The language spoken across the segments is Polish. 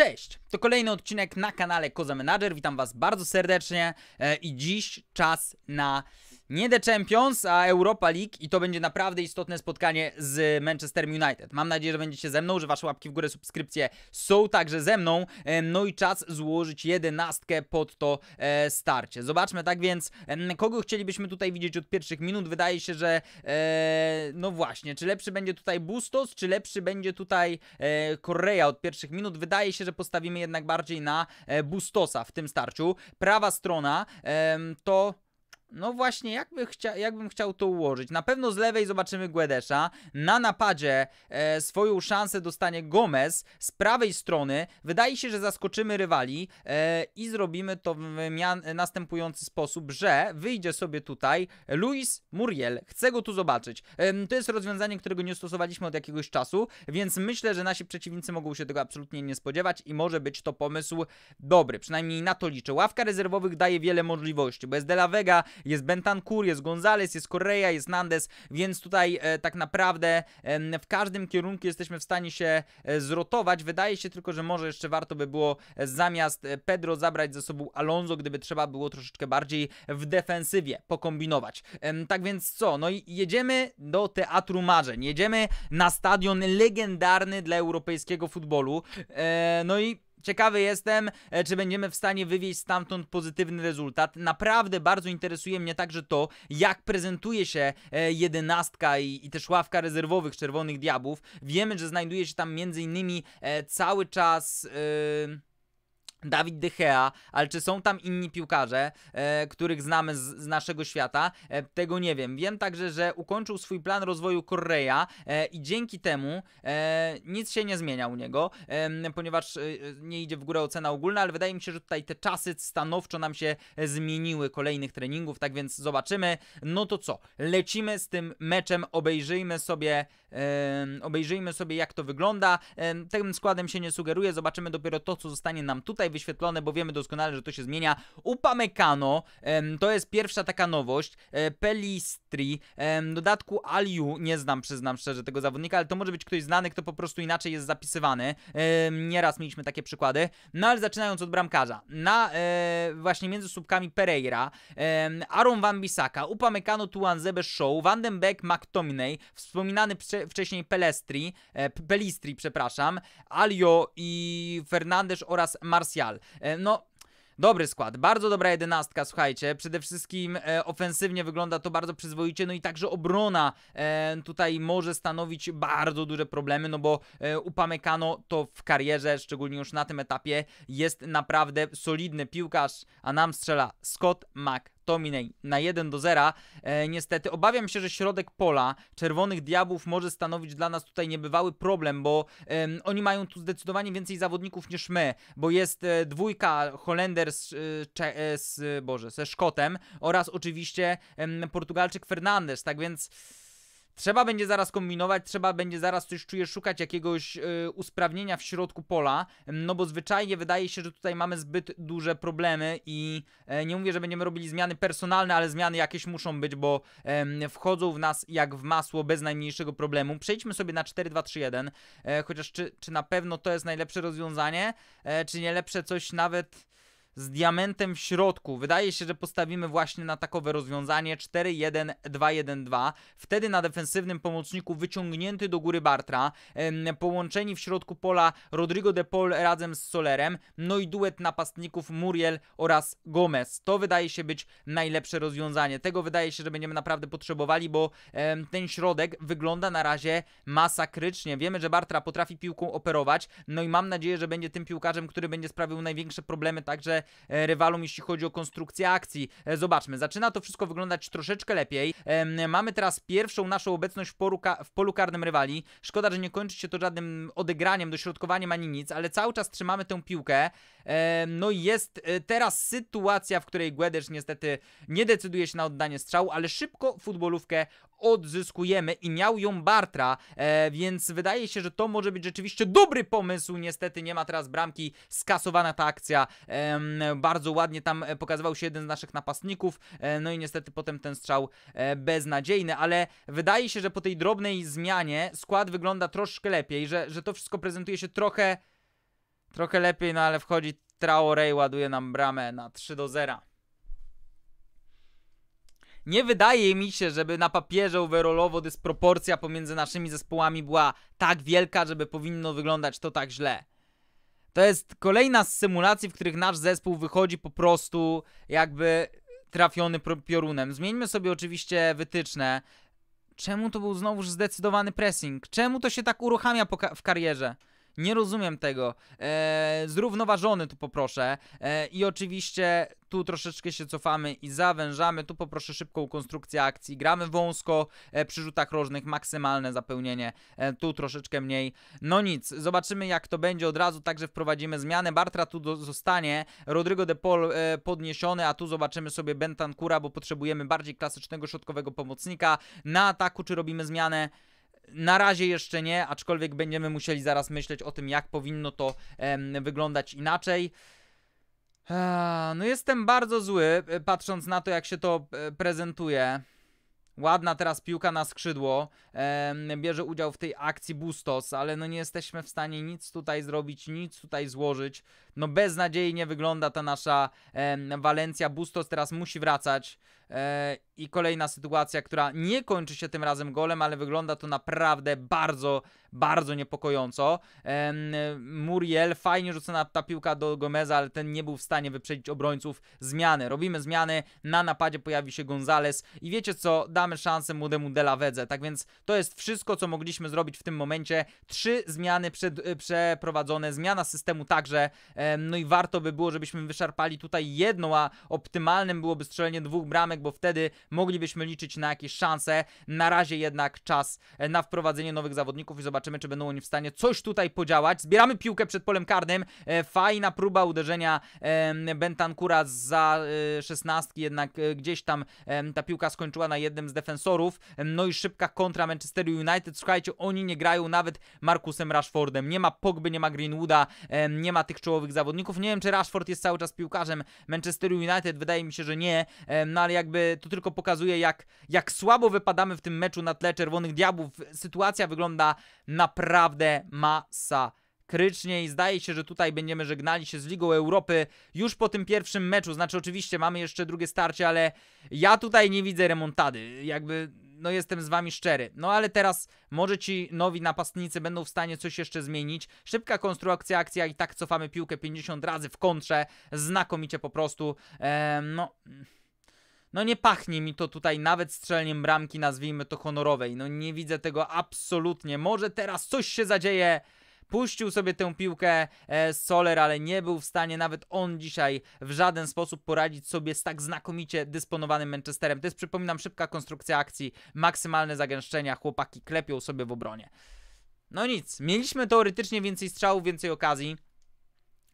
Cześć! To kolejny odcinek na kanale Koza Menadżer. Witam Was bardzo serdecznie e, i dziś czas na nie The Champions, a Europa League i to będzie naprawdę istotne spotkanie z Manchester United. Mam nadzieję, że będziecie ze mną, że wasze łapki w górę, subskrypcje są także ze mną. No i czas złożyć jedenastkę pod to e, starcie. Zobaczmy tak więc, kogo chcielibyśmy tutaj widzieć od pierwszych minut. Wydaje się, że e, no właśnie, czy lepszy będzie tutaj Bustos, czy lepszy będzie tutaj Korea e, od pierwszych minut. Wydaje się, że postawimy jednak bardziej na Bustosa w tym starciu. Prawa strona to no właśnie, jakby chcia, jakbym chciał to ułożyć. Na pewno z lewej zobaczymy Guedesza. Na napadzie e, swoją szansę dostanie Gomez. Z prawej strony wydaje się, że zaskoczymy rywali e, i zrobimy to w następujący sposób, że wyjdzie sobie tutaj Luis Muriel. Chcę go tu zobaczyć. E, to jest rozwiązanie, którego nie stosowaliśmy od jakiegoś czasu, więc myślę, że nasi przeciwnicy mogą się tego absolutnie nie spodziewać i może być to pomysł dobry. Przynajmniej na to liczę. Ławka rezerwowych daje wiele możliwości, bo jest De La Vega, jest Bentancur, jest Gonzales, jest Correa, jest Nandes, więc tutaj e, tak naprawdę e, w każdym kierunku jesteśmy w stanie się e, zrotować. Wydaje się tylko, że może jeszcze warto by było e, zamiast e, Pedro zabrać ze sobą Alonso, gdyby trzeba było troszeczkę bardziej w defensywie pokombinować. tak więc co? No i jedziemy do Teatru Marzeń. Jedziemy na stadion legendarny dla europejskiego futbolu. E, no i Ciekawy jestem, e, czy będziemy w stanie wywieźć stamtąd pozytywny rezultat. Naprawdę bardzo interesuje mnie także to, jak prezentuje się e, jedenastka i, i też ławka rezerwowych Czerwonych Diabłów. Wiemy, że znajduje się tam m.in. E, cały czas... Yy Dawid Dychea, ale czy są tam inni piłkarze, e, których znamy z, z naszego świata, e, tego nie wiem. Wiem także, że ukończył swój plan rozwoju Correa e, i dzięki temu e, nic się nie zmienia u niego, ponieważ e, nie idzie w górę ocena ogólna, ale wydaje mi się, że tutaj te czasy stanowczo nam się e, zmieniły kolejnych treningów, tak więc zobaczymy. No to co, lecimy z tym meczem, obejrzyjmy sobie obejrzyjmy sobie jak to wygląda. Tym składem się nie sugeruję, zobaczymy dopiero to, co zostanie nam tutaj wyświetlone, bo wiemy doskonale, że to się zmienia. Upamecano, to jest pierwsza taka nowość. E, Pelistri, dodatku Aliu, nie znam, przyznam szczerze tego zawodnika, ale to może być ktoś znany, kto po prostu inaczej jest zapisywany. Nieraz mieliśmy takie przykłady. No ale zaczynając od bramkarza. Na e, właśnie między słupkami Pereira, Aaron Van Bissaka, Upamecano, Tuanzebe Show, Van den Beek, McTominay, wspominany prze wcześniej Pelestri, e, Pelistri, przepraszam, Alio i Fernandez oraz Martial. E, no, Dobry skład, bardzo dobra jedenastka, słuchajcie. Przede wszystkim e, ofensywnie wygląda to bardzo przyzwoicie, no i także obrona e, tutaj może stanowić bardzo duże problemy, no bo e, to w karierze, szczególnie już na tym etapie, jest naprawdę solidny piłkarz, a nam strzela Scott Mac. Tominej na 1 do 0. E, niestety obawiam się, że środek pola Czerwonych Diabłów może stanowić dla nas tutaj niebywały problem, bo e, oni mają tu zdecydowanie więcej zawodników niż my, bo jest e, dwójka Holender z, e, e z, Boże, ze Szkotem oraz oczywiście e, Portugalczyk Fernandes, tak więc Trzeba będzie zaraz kombinować, trzeba będzie zaraz coś czuję szukać jakiegoś y, usprawnienia w środku pola, mm, no bo zwyczajnie wydaje się, że tutaj mamy zbyt duże problemy i e, nie mówię, że będziemy robili zmiany personalne, ale zmiany jakieś muszą być, bo wchodzą w nas jak w masło bez najmniejszego problemu. Przejdźmy sobie na 4-2-3-1, e, chociaż czy, czy na pewno to jest najlepsze rozwiązanie, e, czy nie lepsze coś nawet z diamentem w środku. Wydaje się, że postawimy właśnie na takowe rozwiązanie 4-1-2-1-2. Wtedy na defensywnym pomocniku wyciągnięty do góry Bartra, połączeni w środku pola Rodrigo de Paul razem z Solerem, no i duet napastników Muriel oraz Gomez. To wydaje się być najlepsze rozwiązanie. Tego wydaje się, że będziemy naprawdę potrzebowali, bo ten środek wygląda na razie masakrycznie. Wiemy, że Bartra potrafi piłką operować, no i mam nadzieję, że będzie tym piłkarzem, który będzie sprawił największe problemy także E, rywalom, jeśli chodzi o konstrukcję akcji. E, zobaczmy, zaczyna to wszystko wyglądać troszeczkę lepiej. Mamy teraz pierwszą naszą obecność w polu, w polu karnym rywali. Szkoda, że nie kończy się to żadnym odegraniem, dośrodkowaniem ani nic, ale cały czas trzymamy tę piłkę. No i jest e, teraz sytuacja, w której Guedes niestety nie decyduje się na oddanie strzału, ale szybko futbolówkę odzyskujemy i miał ją Bartra, e, więc wydaje się, że to może być rzeczywiście dobry pomysł. Niestety nie ma teraz bramki, skasowana ta akcja Mm, bardzo ładnie tam e, pokazywał się jeden z naszych napastników, e, no i niestety potem ten strzał e, beznadziejny, ale wydaje się, że po tej drobnej zmianie skład wygląda troszkę lepiej, że, że to wszystko prezentuje się trochę, trochę lepiej, no ale wchodzi Traoré ładuje nam bramę na 3 do 0. Nie wydaje mi się, żeby na papierze overallowo dysproporcja pomiędzy naszymi zespołami była tak wielka, żeby powinno wyglądać to tak źle. To jest kolejna z symulacji, w których nasz zespół wychodzi po prostu jakby trafiony piorunem. Zmieńmy sobie oczywiście wytyczne. Czemu to był znowuż zdecydowany pressing? Czemu to się tak uruchamia w karierze? Nie rozumiem tego. E, zrównoważony tu poproszę. E, I oczywiście tu troszeczkę się cofamy i zawężamy. Tu poproszę szybką konstrukcję akcji. Gramy wąsko e, przy rzutach rożnych, maksymalne zapełnienie. E, tu troszeczkę mniej. No nic, zobaczymy jak to będzie od razu. Także wprowadzimy zmianę. Bartra tu do, zostanie. Rodrigo de Pol e, podniesiony, a tu zobaczymy sobie Bentancura, bo potrzebujemy bardziej klasycznego środkowego pomocnika. Na ataku czy robimy zmianę? Na razie jeszcze nie, aczkolwiek będziemy musieli zaraz myśleć o tym, jak powinno to em, wyglądać inaczej. Eee, no jestem bardzo zły, e, patrząc na to, jak się to e, prezentuje. Ładna teraz piłka na skrzydło. bierze udział w tej akcji Bustos, ale no nie jesteśmy w stanie nic tutaj zrobić, nic tutaj złożyć. No beznadziejnie wygląda ta nasza em, Walencja. Bustos teraz musi wracać. E, I kolejna sytuacja, która nie kończy się tym razem golem, ale wygląda to naprawdę bardzo, bardzo niepokojąco. Muriel, fajnie rzucona ta piłka do Gomeza, ale ten nie był w stanie wyprzedzić obrońców. Zmiany, robimy zmiany, na napadzie pojawi się Gonzales i wiecie co, damy szansę młodemu Dela Tak więc to jest wszystko, co mogliśmy zrobić w tym momencie. Trzy zmiany przed, e, przeprowadzone, zmiana systemu także, no i warto by było, żebyśmy wyszarpali tutaj jedną, a optymalnym byłoby strzelenie dwóch bramek, bo wtedy moglibyśmy liczyć na jakieś szanse. Na razie jednak czas e, na wprowadzenie nowych zawodników i zobaczymy, czy będą oni w stanie coś tutaj podziałać. Zbieramy piłkę przed polem karnym. E, fajna próba uderzenia Bentancura za e, szesnastki, jednak gdzieś tam ta piłka skończyła na jednym z defensorów. No i szybka kontra Manchester United. Słuchajcie, oni nie grają nawet Markusem Rashfordem. Nie ma Pogby, nie ma Greenwooda, nie ma tych czołowych zawodników. Nie wiem, czy Rashford jest cały czas piłkarzem Manchester United. Wydaje mi się, że nie, no ale jak jakby to tylko pokazuje, jak, jak słabo wypadamy w tym meczu na tle Czerwonych Diabłów. Sytuacja wygląda naprawdę masa krycznie i zdaje się, że tutaj będziemy żegnali się z Ligą Europy już po tym pierwszym meczu. Znaczy oczywiście mamy jeszcze drugie starcie, ale ja tutaj nie widzę remontady. Jakby no jestem z wami szczery. No ale teraz może ci nowi napastnicy będą w stanie coś jeszcze zmienić. Szybka konstrukcja akcja i tak cofamy piłkę 50 razy w kontrze. Znakomicie po prostu. Eee, no no nie pachnie mi to tutaj nawet strzelniem bramki, nazwijmy to honorowej. No nie widzę tego absolutnie. Może teraz coś się zadzieje. Puścił sobie tę piłkę e, Soler, ale nie był w stanie nawet on dzisiaj w żaden sposób poradzić sobie z tak znakomicie dysponowanym Manchesterem. To jest, przypominam, szybka konstrukcja akcji, maksymalne zagęszczenia, chłopaki klepią sobie w obronie. No nic, mieliśmy teoretycznie więcej strzałów, więcej okazji.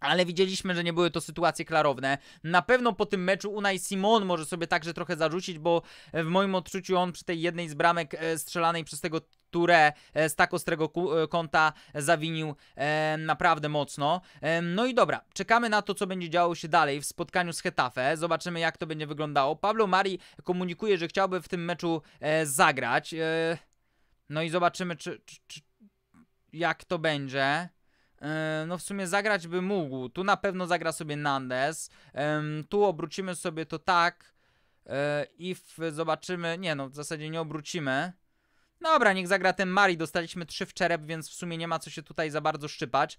Ale widzieliśmy, że nie były to sytuacje klarowne. Na pewno po tym meczu Unai Simon może sobie także trochę zarzucić, bo e, w moim odczuciu on przy tej jednej z bramek e, strzelanej przez tego które z tak ostrego e, kąta zawinił naprawdę mocno. no i dobra, czekamy na to, co będzie działo się dalej w spotkaniu z Hetafe. Zobaczymy, jak to będzie wyglądało. Pablo Mari komunikuje, że chciałby w tym meczu zagrać. no i zobaczymy, czy, czy, czy jak to będzie. E, no w sumie zagrać by mógł. Tu na pewno zagra sobie Nandes. Tu obrócimy sobie to tak e, i zobaczymy, nie no, w zasadzie nie obrócimy. Dobra, niech zagra ten Mari, dostaliśmy 3 w czerep, więc w sumie nie ma co się tutaj za bardzo szczypać.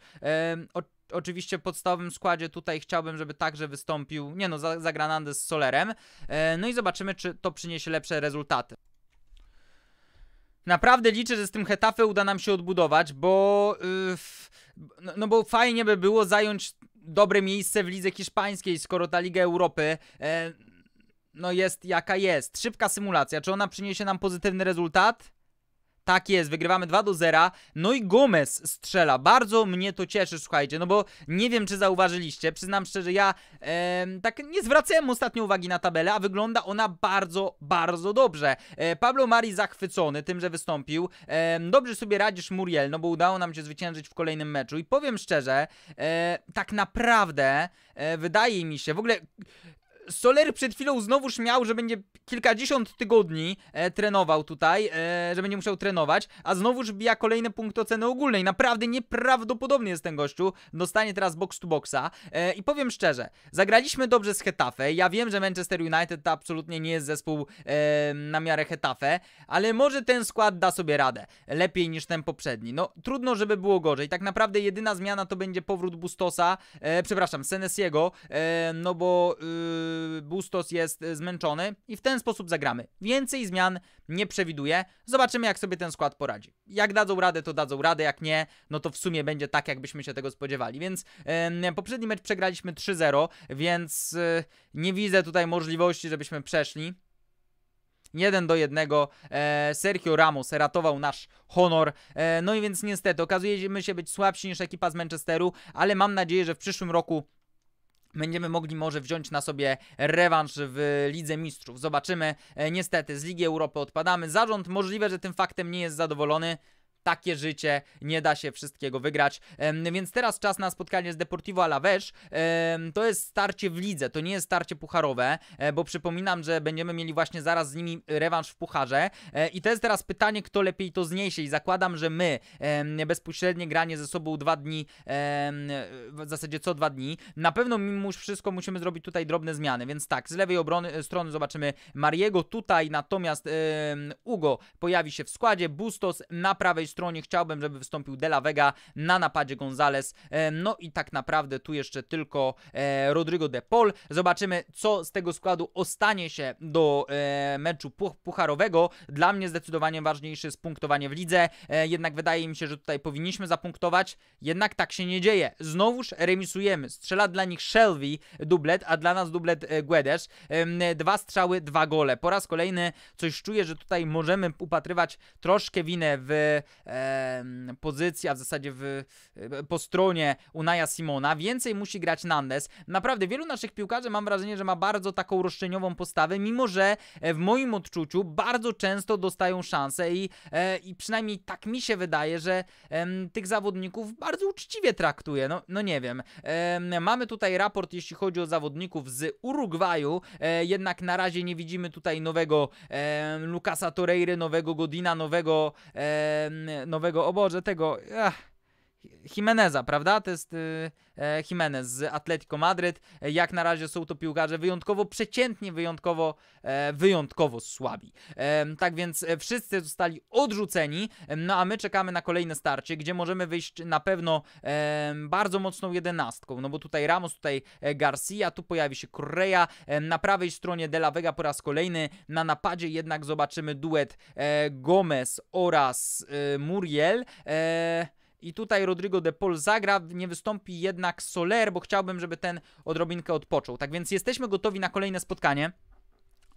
O, oczywiście w podstawowym składzie tutaj chciałbym, żeby także wystąpił, nie no, za, zagra Nandes z Solerem. E, no i zobaczymy, czy to przyniesie lepsze rezultaty. Naprawdę liczę, że z tym Hetafe uda nam się odbudować, bo... Yy, no, no bo fajnie by było zająć dobre miejsce w lidze hiszpańskiej, skoro ta Liga Europy e, no jest jaka jest. Szybka symulacja, czy ona przyniesie nam pozytywny rezultat? Tak jest, wygrywamy 2 do 0. No i Gomez strzela. Bardzo mnie to cieszy, słuchajcie, no bo nie wiem, czy zauważyliście. Przyznam szczerze, ja e, tak nie zwracałem ostatnio uwagi na tabelę, a wygląda ona bardzo, bardzo dobrze. E, Pablo Mari zachwycony tym, że wystąpił. E, dobrze sobie radzisz Muriel, no bo udało nam się zwyciężyć w kolejnym meczu. I powiem szczerze, e, tak naprawdę e, wydaje mi się, w ogóle Soler przed chwilą znowuż miał, że będzie kilkadziesiąt tygodni e, trenował tutaj, e, że będzie musiał trenować, a znowuż bija kolejne punkt oceny ogólnej. Naprawdę nieprawdopodobny jest ten gościu. Dostanie teraz box to boxa. E, I powiem szczerze, zagraliśmy dobrze z Hetafe. Ja wiem, że Manchester United to absolutnie nie jest zespół e, na miarę Hetafe, ale może ten skład da sobie radę. Lepiej niż ten poprzedni. No, trudno, żeby było gorzej. Tak naprawdę jedyna zmiana to będzie powrót Bustosa, e, przepraszam, Senesiego, e, no bo... Y, Bustos jest e, zmęczony i w ten sposób zagramy. Więcej zmian nie przewiduję. Zobaczymy, jak sobie ten skład poradzi. Jak dadzą radę, to dadzą radę, jak nie, no to w sumie będzie tak, jakbyśmy się tego spodziewali. Więc yy, poprzedni mecz przegraliśmy 3-0, więc yy, nie widzę tutaj możliwości, żebyśmy przeszli. 1 do 1 e, Sergio Ramos ratował nasz honor. no i więc niestety okazujemy się być słabsi niż ekipa z Manchesteru, ale mam nadzieję, że w przyszłym roku będziemy mogli może wziąć na sobie rewanż w Lidze Mistrzów. Zobaczymy. E, niestety z Ligi Europy odpadamy. Zarząd możliwe, że tym faktem nie jest zadowolony takie życie, nie da się wszystkiego wygrać. Więc teraz czas na spotkanie z Deportivo Alavés. To jest starcie w lidze, to nie jest starcie pucharowe, e, bo przypominam, że będziemy mieli właśnie zaraz z nimi rewanż w pucharze. E, I to jest teraz pytanie, kto lepiej to zniesie i zakładam, że my bezpośrednie granie ze sobą dwa dni, w zasadzie co dwa dni, na pewno mimo wszystko musimy zrobić tutaj drobne zmiany, więc tak, z lewej obrony, e, strony zobaczymy Mariego tutaj, natomiast Ugo pojawi się w składzie, Bustos na prawej stronie stronie. Chciałbym, żeby wystąpił De La Vega na napadzie Gonzales. E, no i tak naprawdę tu jeszcze tylko e, Rodrigo de Paul. Zobaczymy, co z tego składu ostanie się do e, meczu pucharowego. Dla mnie zdecydowanie ważniejsze jest punktowanie w lidze. Jednak wydaje mi się, że tutaj powinniśmy zapunktować. Jednak tak się nie dzieje. Znowuż remisujemy. Strzela dla nich Shelby dublet, a dla nas dublet Guedes. Dwa strzały, dwa gole. Po raz kolejny coś czuję, że tutaj możemy upatrywać troszkę winę w pozycja w zasadzie w, e, po stronie Unaja Simona. Więcej musi grać Nandes. Naprawdę wielu naszych piłkarzy mam wrażenie, że ma bardzo taką roszczeniową postawę, mimo że e, w moim odczuciu bardzo często dostają szansę i, e, i przynajmniej tak mi się wydaje, że tych zawodników bardzo uczciwie traktuje. No, no nie wiem. mamy tutaj raport, jeśli chodzi o zawodników z Urugwaju, jednak na razie nie widzimy tutaj nowego Lukasa Torreiry, nowego Godina, nowego nowego oborze, tego. Ach, Jimeneza, prawda? To jest y, e, Jimenez z Atletico Madryt. E, jak na razie są to piłkarze wyjątkowo przeciętnie, wyjątkowo, e, wyjątkowo słabi. E, tak więc e, wszyscy zostali odrzuceni, e, no a my czekamy na kolejne starcie, gdzie możemy wyjść na pewno e, bardzo mocną jedenastką, no bo tutaj Ramos, tutaj Garcia, tu pojawi się Correa, na prawej stronie De La Vega po raz kolejny, na napadzie jednak zobaczymy duet Gomez oraz Muriel. I tutaj Rodrigo de Paul zagra, nie wystąpi jednak Soler, bo chciałbym, żeby ten odrobinkę odpoczął. Tak więc jesteśmy gotowi na kolejne spotkanie.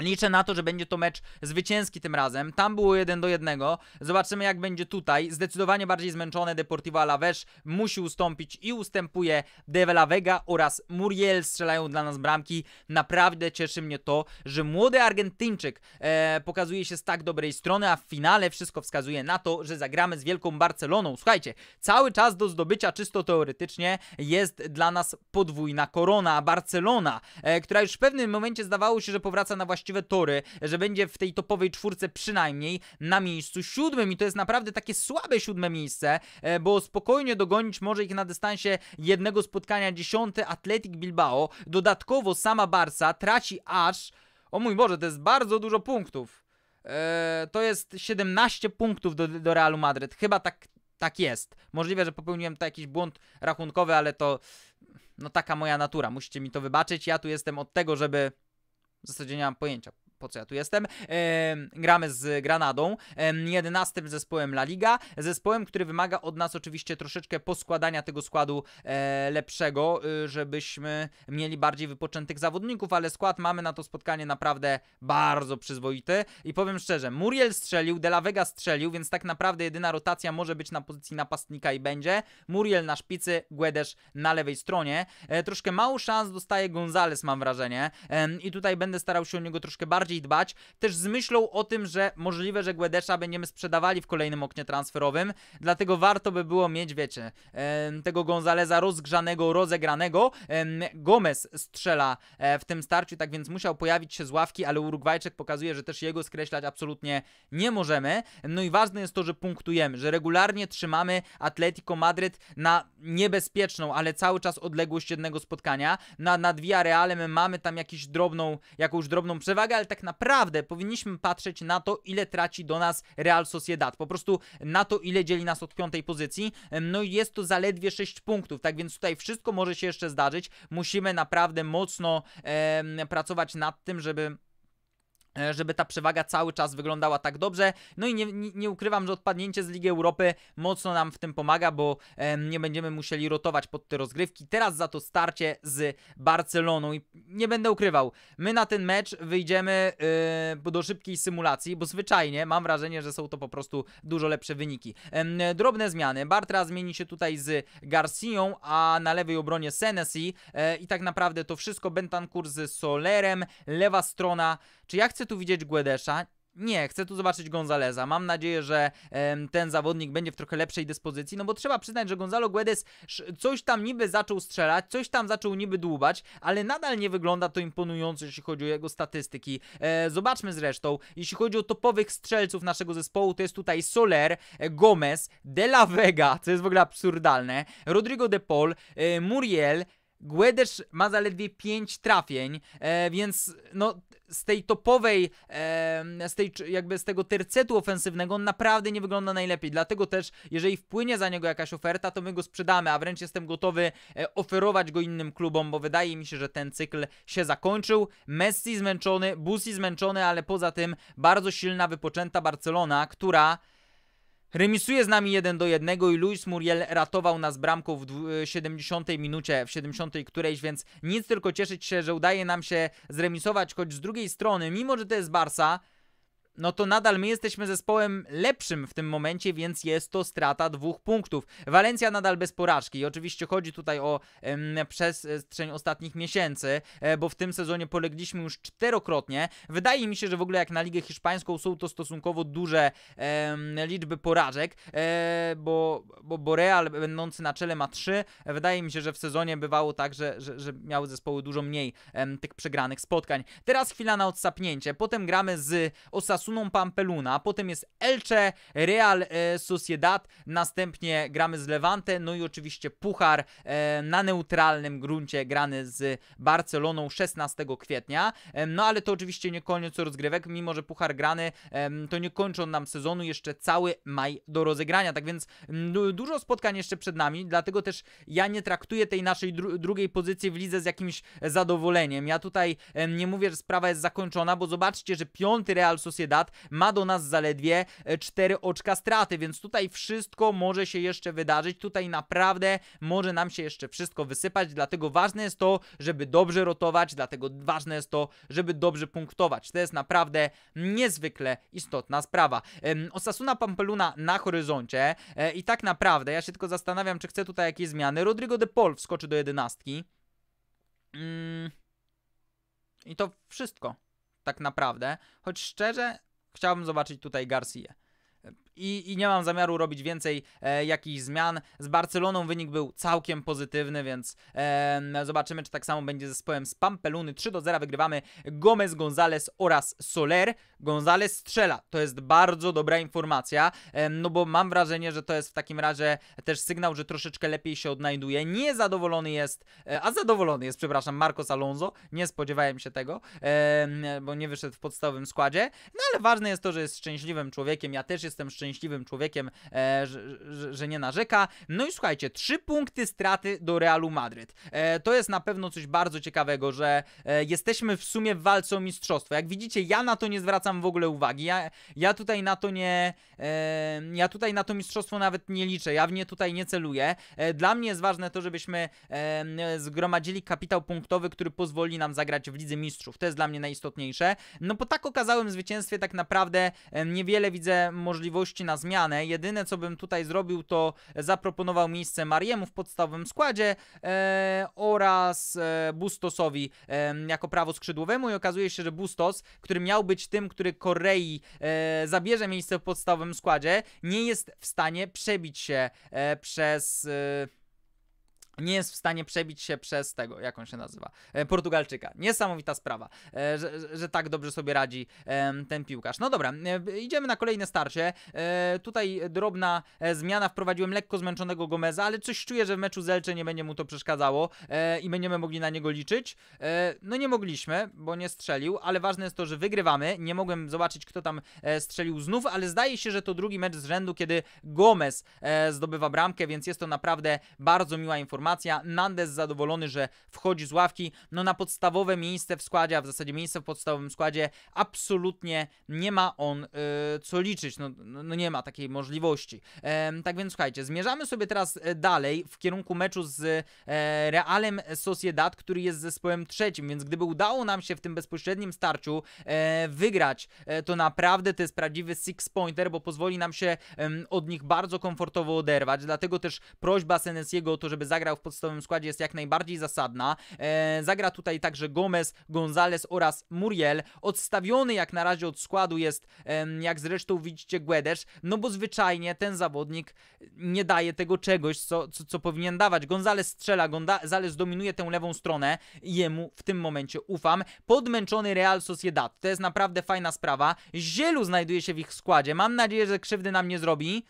Liczę na to, że będzie to mecz zwycięski tym razem. Tam było 1 do 1. Zobaczymy jak będzie tutaj. Zdecydowanie bardziej zmęczone Deportivo Alavés musi ustąpić i ustępuje De Vega oraz Muriel strzelają dla nas bramki. Naprawdę cieszy mnie to, że młody Argentyńczyk e, pokazuje się z tak dobrej strony, a w finale wszystko wskazuje na to, że zagramy z Wielką Barceloną. Słuchajcie, cały czas do zdobycia czysto teoretycznie jest dla nas podwójna korona. Barcelona, e, która już w pewnym momencie zdawało się, że powraca na właściwą właściwe tory, że będzie w tej topowej czwórce przynajmniej na miejscu siódmym i to jest naprawdę takie słabe siódme miejsce, e, bo spokojnie dogonić może ich na dystansie jednego spotkania dziesiąty Atletic Bilbao. Dodatkowo sama Barca traci aż, o mój Boże, to jest bardzo dużo punktów. Eee, to jest 17 punktów do, do Realu Madryt. Chyba tak, tak jest. Możliwe, że popełniłem to jakiś błąd rachunkowy, ale to no taka moja natura. Musicie mi to wybaczyć. Ja tu jestem od tego, żeby w zasadzie nie mam pojęcia po co ja tu jestem, gramy z Granadą, jedenastym zespołem La Liga, zespołem, który wymaga od nas oczywiście troszeczkę poskładania tego składu e, lepszego, y, żebyśmy mieli bardziej wypoczętych zawodników, ale skład mamy na to spotkanie naprawdę bardzo przyzwoity i powiem szczerze, Muriel strzelił, De La Vega strzelił, więc tak naprawdę jedyna rotacja może być na pozycji napastnika i będzie. Muriel na szpicy, Guedes na lewej stronie. E, troszkę mało szans dostaje Gonzales mam wrażenie i tutaj będę starał się o niego troszkę bardziej bardziej dbać, też z myślą o tym, że możliwe, że Guedesza będziemy sprzedawali w kolejnym oknie transferowym, dlatego warto by było mieć, wiecie, tego Gonzaleza rozgrzanego, rozegranego. Gomez strzela e, w tym starciu, tak więc musiał pojawić się z ławki, ale Urugwajczyk pokazuje, że też jego skreślać absolutnie nie możemy. No i ważne jest to, że punktujemy, że regularnie trzymamy Atletico Madryt na niebezpieczną, ale cały czas odległość jednego spotkania. Na, nad Villarrealem mamy tam jakiś drobną, jakąś drobną przewagę, ale tak tak naprawdę powinniśmy patrzeć na to, ile traci do nas Real Sociedad. Po prostu na to, ile dzieli nas od piątej pozycji. No i jest to zaledwie 6 punktów, tak więc tutaj wszystko może się jeszcze zdarzyć. Musimy naprawdę mocno e, pracować nad tym, żeby E, żeby ta przewaga cały czas wyglądała tak dobrze. No i nie, nie, ukrywam, że odpadnięcie z Ligi Europy mocno nam w tym pomaga, bo nie będziemy musieli rotować pod te rozgrywki. Teraz za to starcie z Barceloną i nie będę ukrywał, my na ten mecz wyjdziemy e, do szybkiej symulacji, bo zwyczajnie mam wrażenie, że są to po prostu dużo lepsze wyniki. drobne zmiany. Bartra zmieni się tutaj z Garcią, a na lewej obronie Senesi e, i tak naprawdę to wszystko Bentancur z Solerem, lewa strona czy ja chcę tu widzieć Guedesza? Nie, chcę tu zobaczyć Gonzaleza. Mam nadzieję, że em, ten zawodnik będzie w trochę lepszej dyspozycji, no bo trzeba przyznać, że Gonzalo Guedes coś tam niby zaczął strzelać, coś tam zaczął niby dłubać, ale nadal nie wygląda to imponująco, jeśli chodzi o jego statystyki. E, zobaczmy zresztą, jeśli chodzi o topowych strzelców naszego zespołu, to jest tutaj Soler, e, Gomez, De La Vega, co jest w ogóle absurdalne, Rodrigo De Paul, e, Muriel, Guedes ma zaledwie 5 trafień, e, więc no z tej topowej, z tej jakby z tego tercetu ofensywnego on naprawdę nie wygląda najlepiej, dlatego też jeżeli wpłynie za niego jakaś oferta, to my go sprzedamy, a wręcz jestem gotowy e, oferować go innym klubom, bo wydaje mi się, że ten cykl się zakończył. Messi zmęczony, Busi zmęczony, ale poza tym bardzo silna, wypoczęta Barcelona, która Remisuje z nami 1 do 1 i Luis Muriel ratował nas bramką w 70 e, minucie, w 70 którejś, więc nic tylko cieszyć się, że udaje nam się zremisować, choć z drugiej strony, mimo że to jest Barsa, no to nadal my jesteśmy zespołem lepszym w tym momencie, więc jest to strata dwóch punktów. Walencja nadal bez porażki i oczywiście chodzi tutaj o em, przestrzeń ostatnich miesięcy, e, bo w tym sezonie polegliśmy już czterokrotnie. Wydaje mi się, że w ogóle jak na Ligę Hiszpańską są to stosunkowo duże em, liczby porażek, e, bo, bo, bo Real będący na czele ma trzy. Wydaje mi się, że w sezonie bywało tak, że, że, że miały zespoły dużo mniej em, tych przegranych spotkań. Teraz chwila na odsapnięcie, potem gramy z Osasuną Osuną Pampeluna, potem jest Elche, Real e, Sociedad, następnie gramy z Levante, no i oczywiście Puchar e, na neutralnym gruncie grany z Barceloną 16 kwietnia. E, no ale to oczywiście nie koniec rozgrywek, mimo że Puchar grany to nie kończą nam sezonu, jeszcze cały maj do rozegrania, tak więc dużo spotkań jeszcze przed nami, dlatego też ja nie traktuję tej naszej dru drugiej pozycji w lidze z jakimś zadowoleniem. Ja tutaj nie mówię, że sprawa jest zakończona, bo zobaczcie, że piąty Real Sociedad lat, ma do nas zaledwie 4 e, oczka straty, więc tutaj wszystko może się jeszcze wydarzyć, tutaj naprawdę może nam się jeszcze wszystko wysypać, dlatego ważne jest to, żeby dobrze rotować, dlatego ważne jest to, żeby dobrze punktować. To jest naprawdę niezwykle istotna sprawa. Osasuna Pampeluna na horyzoncie e, i tak naprawdę, ja się tylko zastanawiam, czy chcę tutaj jakieś zmiany. Rodrigo de Paul wskoczy do jedenastki. Mm, I to wszystko tak naprawdę. Choć szczerze, Chciałbym zobaczyć tutaj Garcia i, i nie mam zamiaru robić więcej e, jakichś zmian. Z Barceloną wynik był całkiem pozytywny, więc e, zobaczymy, czy tak samo będzie z zespołem z Pampeluny. 3 do 0 wygrywamy Gomez, Gonzales oraz Soler. Gonzales strzela, to jest bardzo dobra informacja, e, no bo mam wrażenie, że to jest w takim razie też sygnał, że troszeczkę lepiej się odnajduje. Niezadowolony jest, e, a zadowolony jest, przepraszam, Marcos Alonso. Nie spodziewałem się tego, e, bo nie wyszedł w podstawowym składzie. No ale ważne jest to, że jest szczęśliwym człowiekiem. Ja też jestem szczęśliwy szczęśliwym człowiekiem, e, że, że, że, nie narzeka. No i słuchajcie, trzy punkty straty do Realu Madryt. E, to jest na pewno coś bardzo ciekawego, że e, jesteśmy w sumie w walce o mistrzostwo. Jak widzicie, ja na to nie zwracam w ogóle uwagi. Ja, ja tutaj na to nie... E, ja tutaj na to mistrzostwo nawet nie liczę. Ja w nie tutaj nie celuję. E, dla mnie jest ważne to, żebyśmy e, zgromadzili kapitał punktowy, który pozwoli nam zagrać w Lidze Mistrzów. To jest dla mnie najistotniejsze. No po tak okazałym zwycięstwie tak naprawdę niewiele widzę możliwości na zmianę. Jedyne co bym tutaj zrobił to zaproponował miejsce Mariemu w podstawowym składzie e, oraz e, Bustosowi e, jako prawo skrzydłowemu i okazuje się, że Bustos, który miał być tym, który Korei e, zabierze miejsce w podstawowym składzie, nie jest w stanie przebić się e, przez... E, nie jest w stanie przebić się przez tego, jak on się nazywa, e, Portugalczyka. Niesamowita sprawa, e, że, że, tak dobrze sobie radzi ten piłkarz. No dobra, e, idziemy na kolejne starcie. Tutaj drobna zmiana, wprowadziłem lekko zmęczonego Gomeza, ale coś czuję, że w meczu z Elche nie będzie mu to przeszkadzało i będziemy mogli na niego liczyć. No nie mogliśmy, bo nie strzelił, ale ważne jest to, że wygrywamy. Nie mogłem zobaczyć, kto tam strzelił znów, ale zdaje się, że to drugi mecz z rzędu, kiedy Gomez zdobywa bramkę, więc jest to naprawdę bardzo miła informacja informacja. Nandes zadowolony, że wchodzi z ławki. No na podstawowe miejsce w składzie, a w zasadzie miejsce w podstawowym składzie absolutnie nie ma on y, co liczyć. No, no, no, nie ma takiej możliwości. E, tak więc słuchajcie, zmierzamy sobie teraz e, dalej w kierunku meczu z e, Realem Sociedad, który jest zespołem trzecim, więc gdyby udało nam się w tym bezpośrednim starciu e, wygrać, e, to naprawdę to jest prawdziwy six-pointer, bo pozwoli nam się od nich bardzo komfortowo oderwać. Dlatego też prośba Senesiego o to, żeby zagrał podstawowym składzie jest jak najbardziej zasadna. E, zagra tutaj także Gomez, Gonzalez oraz Muriel. Odstawiony jak na razie od składu jest, e, jak zresztą widzicie, Guedes, no bo zwyczajnie ten zawodnik nie daje tego czegoś, co, co, co powinien dawać. Gonzalez strzela, Gonzalez dominuje tę lewą stronę jemu w tym momencie ufam. Podmęczony Real Sociedad, to jest naprawdę fajna sprawa. Zielu znajduje się w ich składzie, mam nadzieję, że krzywdy nam nie zrobi.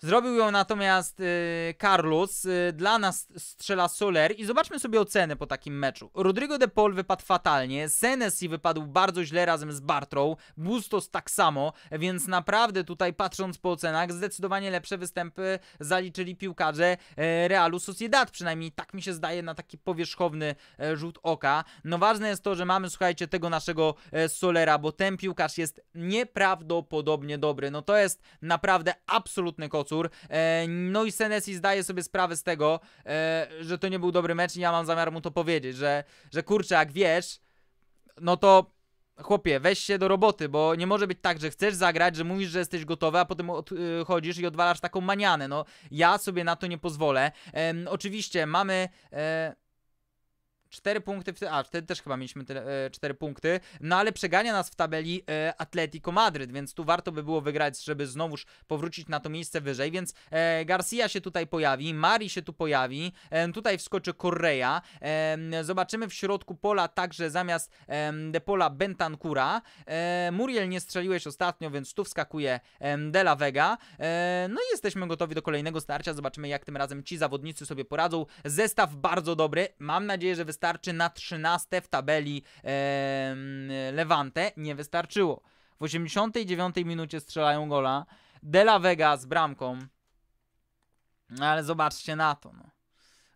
Zrobił ją natomiast y, Carlos, y, dla nas strzela Soler i zobaczmy sobie ocenę po takim meczu. Rodrigo de Paul wypadł fatalnie, Senesi wypadł bardzo źle razem z Bartrą, Bustos tak samo, więc naprawdę tutaj patrząc po ocenach zdecydowanie lepsze występy zaliczyli piłkarze y, Realu Sociedad, przynajmniej tak mi się zdaje na taki powierzchowny e, rzut oka. No ważne jest to, że mamy słuchajcie tego naszego e, Solera, bo ten piłkarz jest nieprawdopodobnie dobry, no to jest naprawdę absolutny koszt. E, no i Senesi zdaje sobie sprawę z tego, e, że to nie był dobry mecz i ja mam zamiar mu to powiedzieć, że, że kurczę, jak wiesz, no to chłopie, weź się do roboty, bo nie może być tak, że chcesz zagrać, że mówisz, że jesteś gotowy, a potem e, chodzisz i odwalasz taką manianę. No, ja sobie na to nie pozwolę. E, oczywiście mamy... E, 4 punkty, w, a wtedy też chyba mieliśmy tyle, 4 e, punkty, no ale przegania nas w tabeli e, Atletico Madryt, więc tu warto by było wygrać, żeby znowuż powrócić na to miejsce wyżej, więc e, Garcia się tutaj pojawi, Mari się tu pojawi, tutaj wskoczy Correa, zobaczymy w środku pola także zamiast De Pola Bentancura, Muriel nie strzeliłeś ostatnio, więc tu wskakuje De La Vega, no i jesteśmy gotowi do kolejnego starcia, zobaczymy jak tym razem ci zawodnicy sobie poradzą, zestaw bardzo dobry, mam nadzieję, że wystarczy wystarczy na 13 w tabeli e, Levante. Nie wystarczyło. W 89 minucie strzelają gola. De La Vega z bramką. Ale zobaczcie na to. No.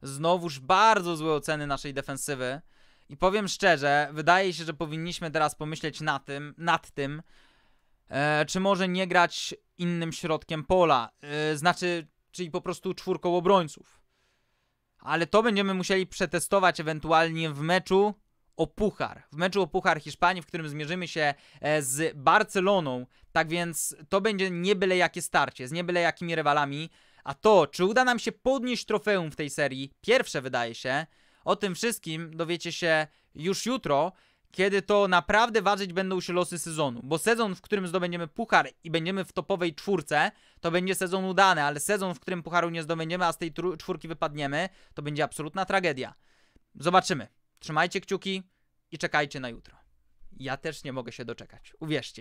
Znowuż bardzo złe oceny naszej defensywy. I powiem szczerze, wydaje się, że powinniśmy teraz pomyśleć na tym, nad tym, e, czy może nie grać innym środkiem pola. E, znaczy, czyli po prostu czwórką obrońców ale to będziemy musieli przetestować ewentualnie w meczu o puchar. W meczu o puchar Hiszpanii, w którym zmierzymy się e, z Barceloną. Tak więc to będzie nie byle jakie starcie, z nie byle jakimi rywalami. A to, czy uda nam się podnieść trofeum w tej serii, pierwsze wydaje się, o tym wszystkim dowiecie się już jutro kiedy to naprawdę ważyć będą się losy sezonu. Bo sezon, w którym zdobędziemy puchar i będziemy w topowej czwórce, to będzie sezon udany, ale sezon, w którym pucharu nie zdobędziemy, a z tej czwórki wypadniemy, to będzie absolutna tragedia. Zobaczymy. Trzymajcie kciuki i czekajcie na jutro. Ja też nie mogę się doczekać. Uwierzcie.